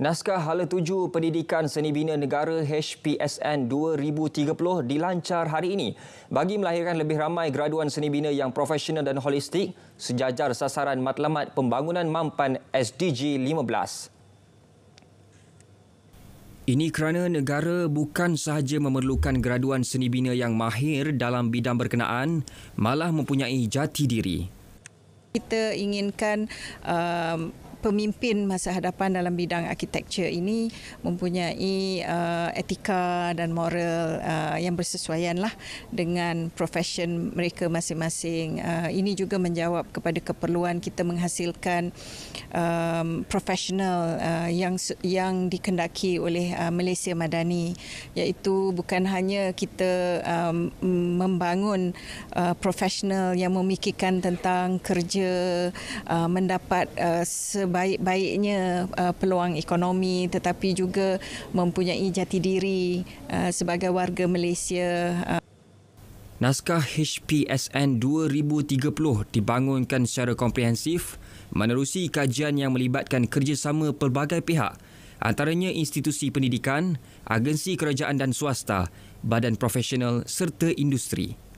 Naskah Hala Tuju Pendidikan Seni Bina Negara HPSN 2030 dilancar hari ini bagi melahirkan lebih ramai graduan seni bina yang profesional dan holistik sejajar sasaran matlamat pembangunan mampan SDG 15. Ini kerana negara bukan sahaja memerlukan graduan seni bina yang mahir dalam bidang berkenaan, malah mempunyai jati diri. Kita inginkan uh, pemimpin masa hadapan dalam bidang arkitektur ini mempunyai uh, etika dan moral uh, yang bersesuaianlah dengan profession mereka masing-masing. Uh, ini juga menjawab kepada keperluan kita menghasilkan um, profesional uh, yang yang dikendaki oleh uh, Malaysia Madani iaitu bukan hanya kita um, membangun uh, profesional yang memikirkan tentang kerja uh, mendapat uh, sebaik-baiknya uh, peluang ekonomi tetapi juga mempunyai jati diri uh, sebagai warga Malaysia. Uh. Naskah HPSN 2030 dibangunkan secara komprehensif menerusi kajian yang melibatkan kerjasama pelbagai pihak antaranya institusi pendidikan, agensi kerajaan dan swasta, badan profesional serta industri.